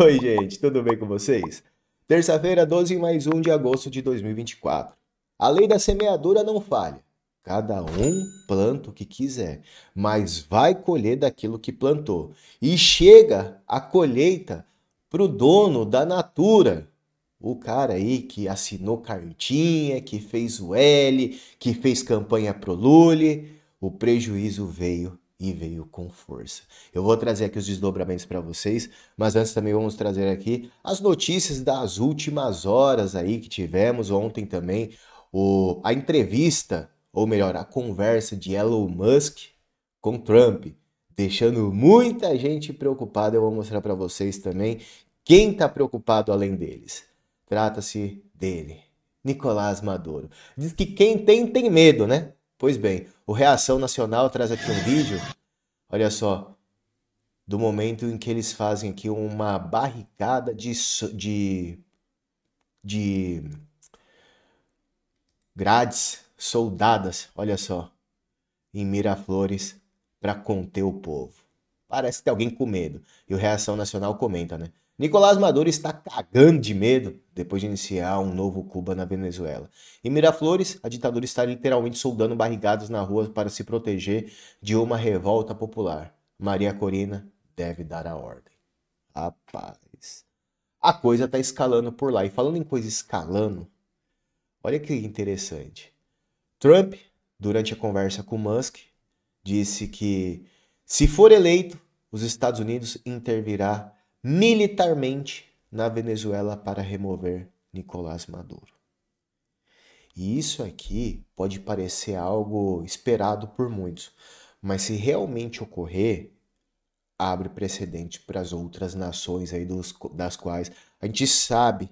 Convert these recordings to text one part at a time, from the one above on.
Oi, gente, tudo bem com vocês? Terça-feira, 12 mais 1 de agosto de 2024. A lei da semeadura não falha. Cada um planta o que quiser, mas vai colher daquilo que plantou. E chega a colheita para o dono da natura. O cara aí que assinou cartinha, que fez o L, que fez campanha pro Lule, o prejuízo veio e veio com força. Eu vou trazer aqui os desdobramentos para vocês, mas antes também vamos trazer aqui as notícias das últimas horas aí que tivemos ontem também, o, a entrevista, ou melhor, a conversa de Elon Musk com Trump, deixando muita gente preocupada. Eu vou mostrar para vocês também quem está preocupado além deles. Trata-se dele, Nicolás Maduro. Diz que quem tem tem medo, né? Pois bem, o Reação Nacional traz aqui um vídeo, olha só, do momento em que eles fazem aqui uma barricada de, de, de grades soldadas, olha só, em Miraflores para conter o povo. Parece que tem alguém com medo. E o Reação Nacional comenta, né? Nicolás Maduro está cagando de medo depois de iniciar um novo Cuba na Venezuela. Em Miraflores, a ditadura está literalmente soldando barrigadas na rua para se proteger de uma revolta popular. Maria Corina deve dar a ordem. Rapaz. A coisa está escalando por lá. E falando em coisa escalando, olha que interessante. Trump, durante a conversa com Musk, disse que se for eleito, os Estados Unidos intervirá militarmente na Venezuela para remover Nicolás Maduro. E isso aqui pode parecer algo esperado por muitos, mas se realmente ocorrer, abre precedente para as outras nações aí dos, das quais a gente sabe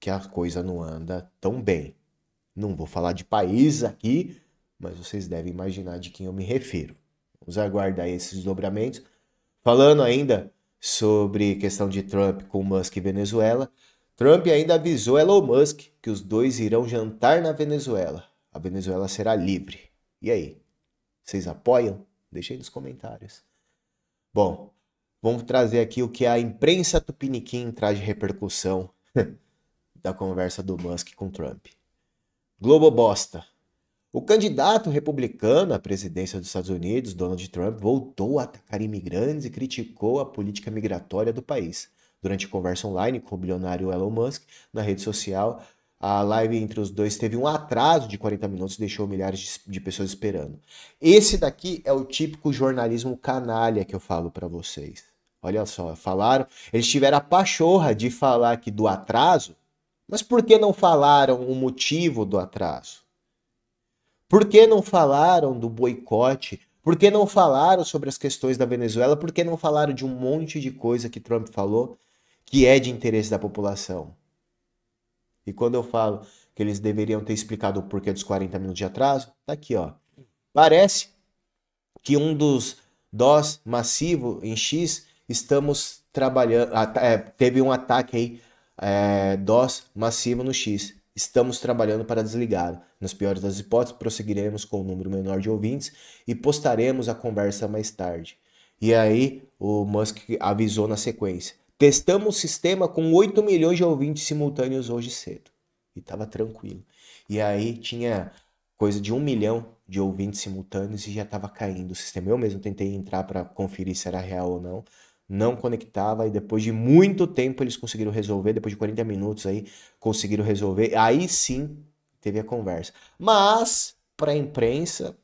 que a coisa não anda tão bem. Não vou falar de país aqui, mas vocês devem imaginar de quem eu me refiro. Vamos aguardar esses desdobramentos. Falando ainda sobre questão de Trump com Musk e Venezuela, Trump ainda avisou Elon Musk que os dois irão jantar na Venezuela. A Venezuela será livre. E aí? Vocês apoiam? Deixem nos comentários. Bom, vamos trazer aqui o que a imprensa tupiniquim traz de repercussão da conversa do Musk com Trump. Globo bosta. O candidato republicano à presidência dos Estados Unidos, Donald Trump, voltou a atacar imigrantes e criticou a política migratória do país. Durante conversa online com o bilionário Elon Musk na rede social, a live entre os dois teve um atraso de 40 minutos e deixou milhares de pessoas esperando. Esse daqui é o típico jornalismo canalha que eu falo para vocês. Olha só, falaram, eles tiveram a pachorra de falar aqui do atraso, mas por que não falaram o motivo do atraso? Por que não falaram do boicote? Por que não falaram sobre as questões da Venezuela? Por que não falaram de um monte de coisa que Trump falou que é de interesse da população? E quando eu falo que eles deveriam ter explicado o porquê dos 40 minutos de atraso, tá aqui, ó. Parece que um dos DOS massivo em X estamos trabalhando. É, teve um ataque aí, é, DOS massivo no X. Estamos trabalhando para desligar. Nas piores das hipóteses, prosseguiremos com um número menor de ouvintes e postaremos a conversa mais tarde. E aí, o Musk avisou na sequência: testamos o sistema com 8 milhões de ouvintes simultâneos hoje cedo. E estava tranquilo. E aí tinha coisa de um milhão de ouvintes simultâneos e já estava caindo o sistema. Eu mesmo tentei entrar para conferir se era real ou não não conectava e depois de muito tempo eles conseguiram resolver, depois de 40 minutos aí conseguiram resolver. Aí sim teve a conversa. Mas para a imprensa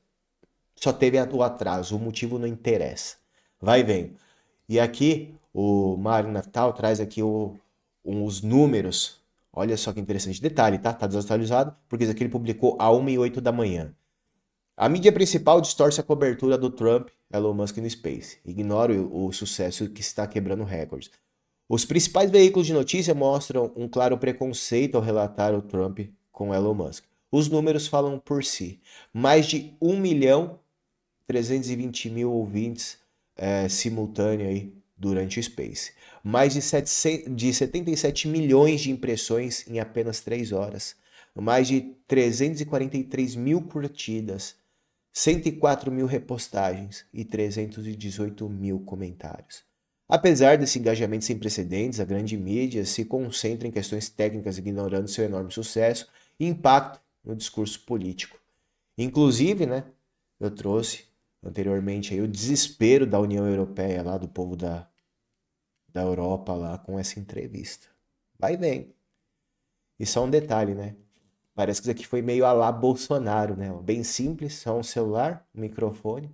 só teve o atraso, o motivo não interessa. Vai vendo. E aqui o Mário Natal traz aqui o, os números. Olha só que interessante detalhe, tá? Tá desatualizado, porque isso aqui ele publicou a 1 e 8 da manhã. A mídia principal distorce a cobertura do Trump Elon Musk no Space. Ignore o, o sucesso que está quebrando recordes. Os principais veículos de notícia mostram um claro preconceito ao relatar o Trump com Elon Musk. Os números falam por si. Mais de 1 milhão 320 mil ouvintes é, simultâneo aí durante o Space. Mais de, 700, de 77 milhões de impressões em apenas 3 horas. Mais de 343 mil curtidas 104 mil repostagens e 318 mil comentários. Apesar desse engajamento sem precedentes, a grande mídia se concentra em questões técnicas, ignorando seu enorme sucesso e impacto no discurso político. Inclusive, né, eu trouxe anteriormente aí o desespero da União Europeia lá do povo da, da Europa lá com essa entrevista. Vai bem. E só um detalhe, né? Parece que isso aqui foi meio a lá Bolsonaro, né? Bem simples, só um celular, um microfone.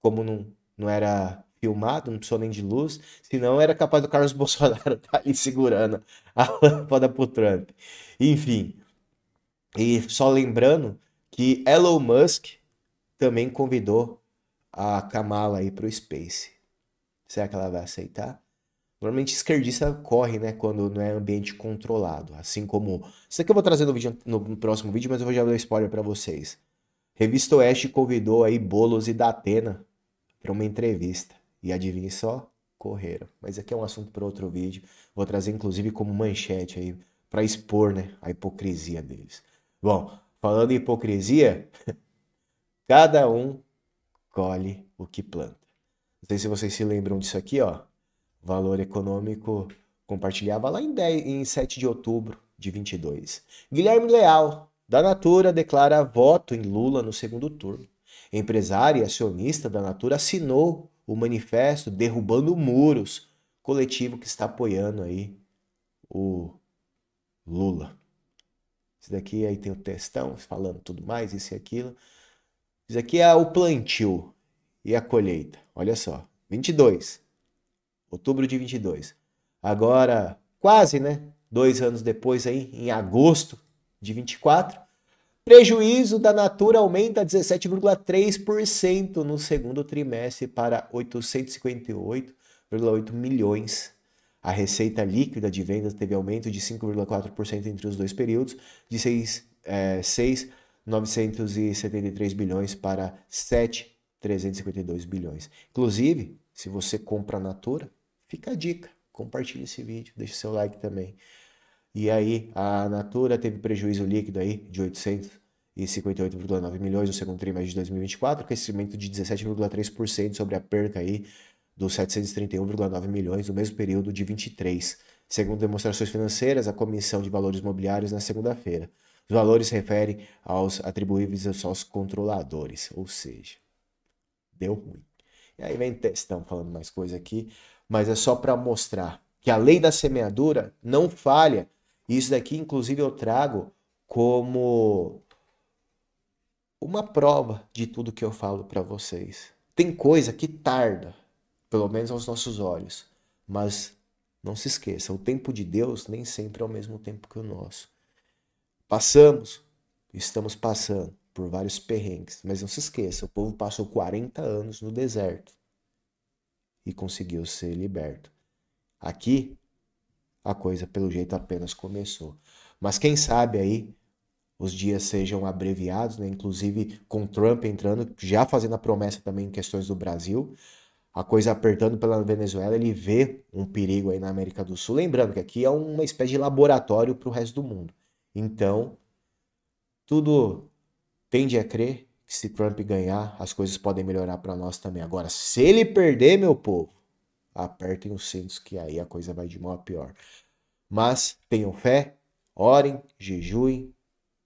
Como não, não era filmado, não precisou nem de luz, senão era capaz do Carlos Bolsonaro estar tá ali segurando a lâmpada pro Trump. Enfim. E só lembrando que Elon Musk também convidou a Kamala aí pro Space. Será que ela vai aceitar? Normalmente esquerdista corre, né, quando não é ambiente controlado. Assim como. Isso aqui eu vou trazer no, vídeo, no próximo vídeo, mas eu vou já dar um spoiler para vocês. Revista Oeste convidou aí Bolos e Datena para uma entrevista. E adivinhe só, correram. Mas aqui é um assunto para outro vídeo. Vou trazer inclusive como manchete aí para expor, né, a hipocrisia deles. Bom, falando em hipocrisia, cada um colhe o que planta. Não sei se vocês se lembram disso aqui, ó valor econômico compartilhava lá em, 10, em 7 de outubro de 22. Guilherme Leal, da Natura, declara voto em Lula no segundo turno. Empresário e acionista da Natura assinou o manifesto derrubando muros, coletivo que está apoiando aí o Lula. Esse daqui aí tem o textão falando tudo mais, isso e aquilo. Isso aqui é o plantio e a colheita. Olha só, 22 outubro de 22. Agora, quase, né? Dois anos depois, aí, em agosto de 24, prejuízo da Natura aumenta 17,3% no segundo trimestre para 858,8 milhões. A receita líquida de vendas teve aumento de 5,4% entre os dois períodos, de 6, é, 6 973 bilhões para 7,352 bilhões. Inclusive, se você compra a Natura, Fica a dica, compartilhe esse vídeo, deixe seu like também. E aí, a Natura teve prejuízo líquido aí de 858,9 milhões no segundo trimestre de 2024, crescimento de 17,3% sobre a perca aí dos 731,9 milhões no mesmo período de 23, segundo demonstrações financeiras, a Comissão de Valores Mobiliários na segunda-feira. Os valores se referem aos atribuíveis aos controladores, ou seja, deu ruim. E aí vem testão falando mais coisa aqui mas é só para mostrar que a lei da semeadura não falha. isso daqui, inclusive, eu trago como uma prova de tudo que eu falo para vocês. Tem coisa que tarda, pelo menos aos nossos olhos, mas não se esqueça, o tempo de Deus nem sempre é o mesmo tempo que o nosso. Passamos, estamos passando por vários perrengues, mas não se esqueça, o povo passou 40 anos no deserto e conseguiu ser liberto. Aqui, a coisa pelo jeito apenas começou. Mas quem sabe aí os dias sejam abreviados, né? inclusive com Trump entrando, já fazendo a promessa também em questões do Brasil, a coisa apertando pela Venezuela, ele vê um perigo aí na América do Sul. Lembrando que aqui é uma espécie de laboratório para o resto do mundo. Então, tudo tende a crer que se Trump ganhar, as coisas podem melhorar para nós também. Agora, se ele perder, meu povo, apertem os cintos que aí a coisa vai de mal a pior. Mas tenham fé, orem, jejuem,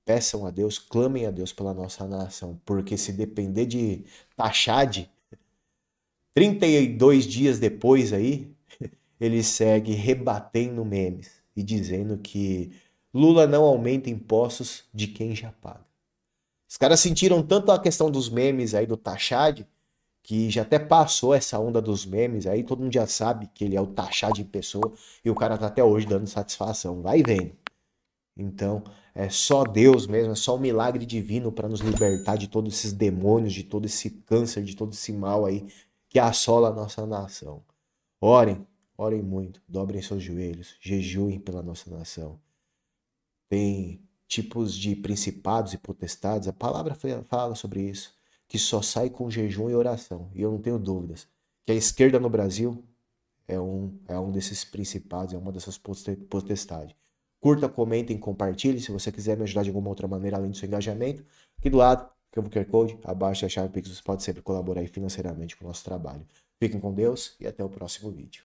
peçam a Deus, clamem a Deus pela nossa nação, porque se depender de Tachad, 32 dias depois aí, ele segue rebatendo memes e dizendo que Lula não aumenta impostos de quem já paga. Os caras sentiram tanto a questão dos memes aí do Tachad, que já até passou essa onda dos memes aí, todo mundo já sabe que ele é o Tachad em pessoa e o cara tá até hoje dando satisfação. Vai vendo. Então, é só Deus mesmo, é só um milagre divino para nos libertar de todos esses demônios, de todo esse câncer, de todo esse mal aí que assola a nossa nação. Orem, orem muito, dobrem seus joelhos, jejuem pela nossa nação. Tem tipos de principados e potestades. A palavra fala sobre isso, que só sai com jejum e oração. E eu não tenho dúvidas que a esquerda no Brasil é um, é um desses principados, é uma dessas potestades. Curta, comentem, compartilhe. Se você quiser me ajudar de alguma outra maneira, além do seu engajamento, aqui do lado, que vou QR Code, abaixo da chave Pix, você pode sempre colaborar financeiramente com o nosso trabalho. Fiquem com Deus e até o próximo vídeo.